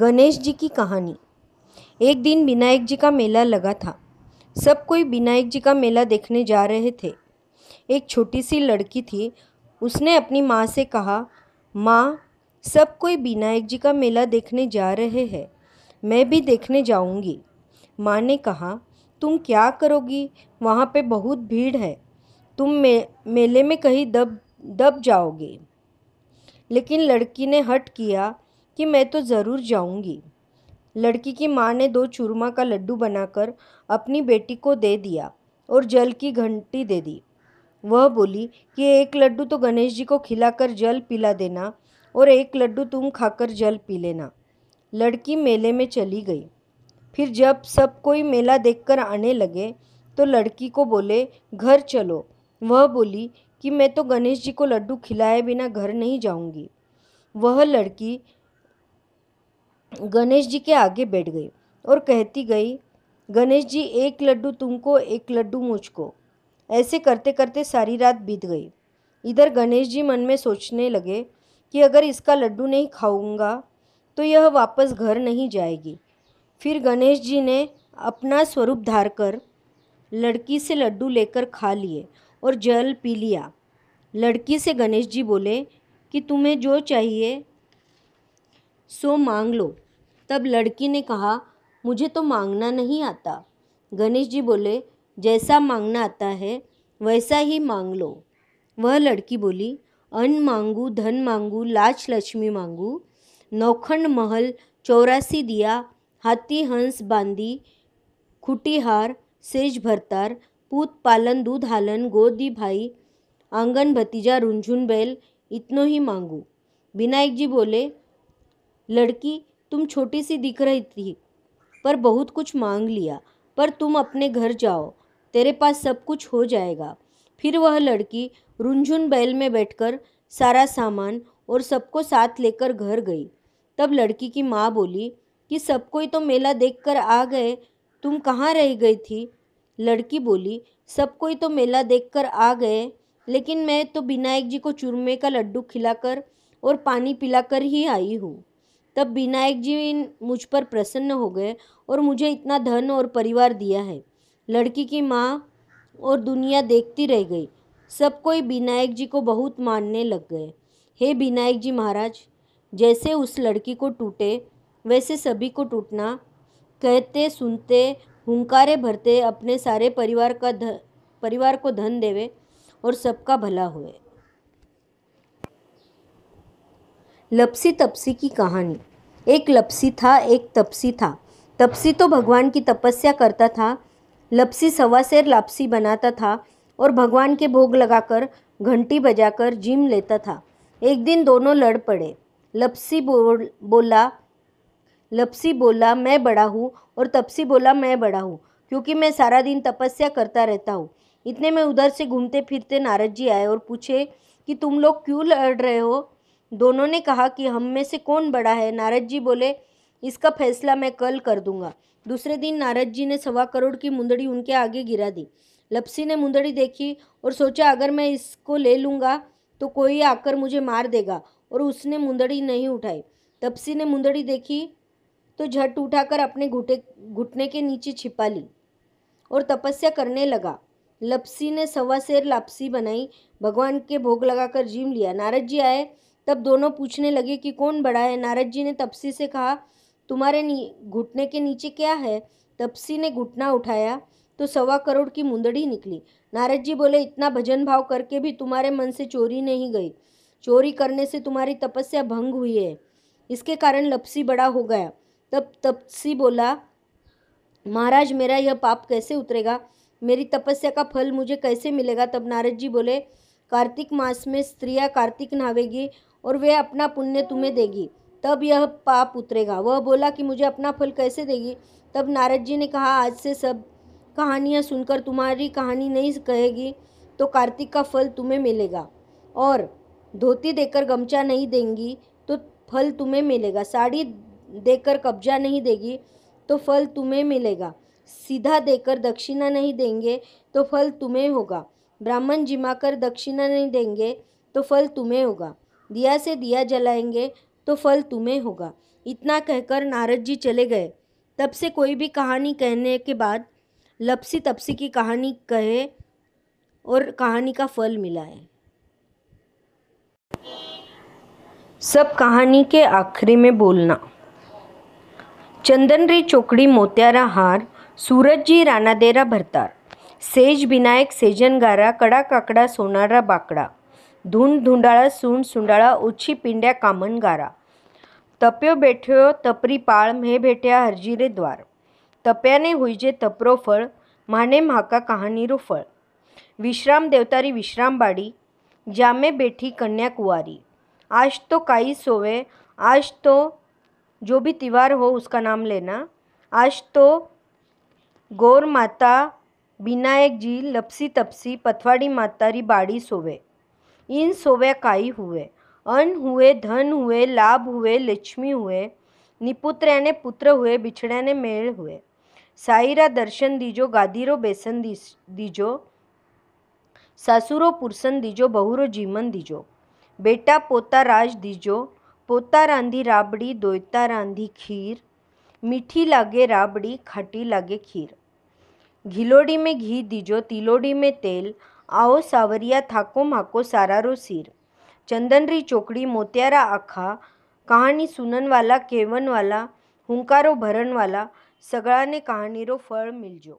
गणेश जी की कहानी एक दिन विनायक जी का मेला लगा था सब कोई विनायक जी का मेला देखने जा रहे थे एक छोटी सी लड़की थी उसने अपनी माँ से कहा माँ सब कोई विनायक जी का मेला देखने जा रहे हैं मैं भी देखने जाऊँगी माँ ने कहा तुम क्या करोगी वहाँ पे बहुत भीड़ है तुम मे, मेले में कहीं दब दब जाओगे लेकिन लड़की ने हट किया कि मैं तो ज़रूर जाऊंगी लड़की की माँ ने दो चूरमा का लड्डू बनाकर अपनी बेटी को दे दिया और जल की घंटी दे दी वह बोली कि एक लड्डू तो गणेश जी को खिलाकर जल पिला देना और एक लड्डू तुम खाकर जल पी लेना लड़की मेले में चली गई फिर जब सब कोई मेला देखकर आने लगे तो लड़की को बोले घर चलो वह बोली कि मैं तो गणेश जी को लड्डू खिलाए बिना घर नहीं जाऊंगी वह लड़की गणेश जी के आगे बैठ गई और कहती गई गणेश जी एक लड्डू तुमको एक लड्डू मुझको ऐसे करते करते सारी रात बीत गई इधर गणेश जी मन में सोचने लगे कि अगर इसका लड्डू नहीं खाऊंगा तो यह वापस घर नहीं जाएगी फिर गणेश जी ने अपना स्वरूप धार कर लड़की से लड्डू लेकर खा लिए और जल पी लिया लड़की से गणेश जी बोले कि तुम्हें जो चाहिए सो मांग लो तब लड़की ने कहा मुझे तो मांगना नहीं आता गणेश जी बोले जैसा मांगना आता है वैसा ही मांग लो वह लड़की बोली अन्न मांगू धन मांगू लाच लक्ष्मी मांगू नौखंड महल चौरासी दिया हाथी हंस बांदी खुटीहार सेज भरतार पूत पालन दूध हालन गोदी भाई आंगन भतीजा रुंझुन बैल इतनो ही मांगू विनायक जी बोले लड़की तुम छोटी सी दिख रही थी पर बहुत कुछ मांग लिया पर तुम अपने घर जाओ तेरे पास सब कुछ हो जाएगा फिर वह लड़की रुंझुन बैल में बैठकर सारा सामान और सबको साथ लेकर घर गई तब लड़की की माँ बोली कि सब कोई तो मेला देखकर आ गए तुम कहाँ रह गई थी लड़की बोली सब कोई तो मेला देखकर आ गए लेकिन मैं तो विनायक जी को चूरमे का लड्डू खिलाकर और पानी पिलाकर ही आई हूँ तब विनायक जी मुझ पर प्रसन्न हो गए और मुझे इतना धन और परिवार दिया है लड़की की माँ और दुनिया देखती रह गई सब कोई विनायक जी को बहुत मानने लग गए हे विनायक जी महाराज जैसे उस लड़की को टूटे वैसे सभी को टूटना कहते सुनते हुंकारे भरते अपने सारे परिवार का ध, परिवार को धन देवे और सबका भला हुए लपसी तपसी की कहानी एक लपसी था एक तपसी था तपसी तो भगवान की तपस्या करता था लपसी सवा शेर लापसी बनाता था और भगवान के भोग लगाकर घंटी बजाकर जिम लेता था एक दिन दोनों लड़ पड़े लपसी बोल बोला लपसी बोला मैं बड़ा हूँ और तपसी बोला मैं बड़ा हूँ क्योंकि मैं सारा दिन तपस्या करता रहता हूँ इतने में उधर से घूमते फिरते नारद जी आए और पूछे कि तुम लोग क्यों लड़ रहे हो दोनों ने कहा कि हम में से कौन बड़ा है नारद जी बोले इसका फैसला मैं कल कर दूंगा दूसरे दिन नारद जी ने सवा करोड़ की मुंदड़ी उनके आगे गिरा दी लपसी ने मुंदड़ी देखी और सोचा अगर मैं इसको ले लूँगा तो कोई आकर मुझे मार देगा और उसने मुंदड़ी नहीं उठाई तपसी ने मुंदड़ी देखी तो झट उठाकर अपने घुटे घुटने के नीचे छिपा ली और तपस्या करने लगा लपसी ने सवा शेर लापसी बनाई भगवान के भोग लगाकर जीम लिया नारद जी आए तब दोनों पूछने लगे कि कौन बड़ा है नारद जी ने तपसी से कहा तुम्हारे घुटने के नीचे क्या है तपसी ने घुटना उठाया तो सवा करोड़ की मुंदड़ी निकली नारद जी बोले इतना भजन भाव करके भी तुम्हारे मन से चोरी नहीं गई चोरी करने से तुम्हारी तपस्या भंग हुई है इसके कारण लपसी बड़ा हो गया तब तपसी बोला महाराज मेरा यह पाप कैसे उतरेगा मेरी तपस्या का फल मुझे कैसे मिलेगा तब नारद जी बोले कार्तिक मास में स्त्रियां कार्तिक नहावेगी और वह अपना पुण्य तुम्हें देगी तब यह पाप उतरेगा वह बोला कि मुझे अपना फल कैसे देगी तब नारद जी ने कहा आज से सब कहानियाँ सुनकर तुम्हारी कहानी नहीं कहेगी तो कार्तिक का फल तुम्हें मिलेगा और धोती देकर गमछा नहीं देंगी तो फल तुम्हें मिलेगा साड़ी देकर कब्जा नहीं देगी तो फल तुम्हें मिलेगा सीधा देकर दक्षिणा नहीं देंगे तो फल तुम्हें होगा ब्राह्मण जिमा कर दक्षिणा नहीं देंगे तो फल तुम्हें होगा दिया से दिया जलाएंगे तो फल तुम्हें होगा इतना कहकर नारद जी चले गए तब से कोई भी कहानी कहने के बाद लपसी तपसी की कहानी कहे और कहानी का फल मिला है सब कहानी के आखिरी में बोलना चंदन री चोकड़ी मोत्यारा हार सूरज जी राणा देरा भरतार सेज विनायक सेजन गारा कड़ा काकड़ा सोनारा बाकड़ा ધૂન ધૂંડાળા સૂંડ સુંડાળા ઓછી પીંડ્યા કામન ગારા તપ્યો બેઠ્યો તપરી પાળ મેં ભેટ્યા હરજીરે દ્વાર તપ્યાને હુઈજે તપરો ફળ માને મહાકા કહાનીરો ફળ વિશ્રામ દેવતારી વિશ્રામ બાડી જામે બેઠી કન્યા કુંવારી आज तो काई सोवे आज तो जो भी त्योहार हो उसका नाम लेना आज तो गौर माता बिना एक जी लपसी तपसी पथवाड़ी माता री बाड़ी सोवे इन सोवै काई हुए अन्न हुए धन हुए लाभ हुए लक्ष्मी हुए निपुत्र्या ने पुत्र हुए बिछड़ा ने मेल हुए साईरा दर्शन दीजो गादीरो बेसन दीजो सासुरो पुरसन दीजो बहुरो जीमन दीजो बेटा पोता राज दीजो पोता रांधी राबड़ी दोयता रांधी खीर मीठी लागे राबड़ी खटी लागे खीर घिलोड़ी में घी दीजो तिलोड़ी में तेल આવો સાવરિયા થાકો માકો સારારો સીર ચંદનરી ચોકડી મોતિયારા આખા કહાની સુનનવાલા કેવનવાલા હુંકારો ભરનવાલા સગળાને કહાનીરો ફળ મિલજો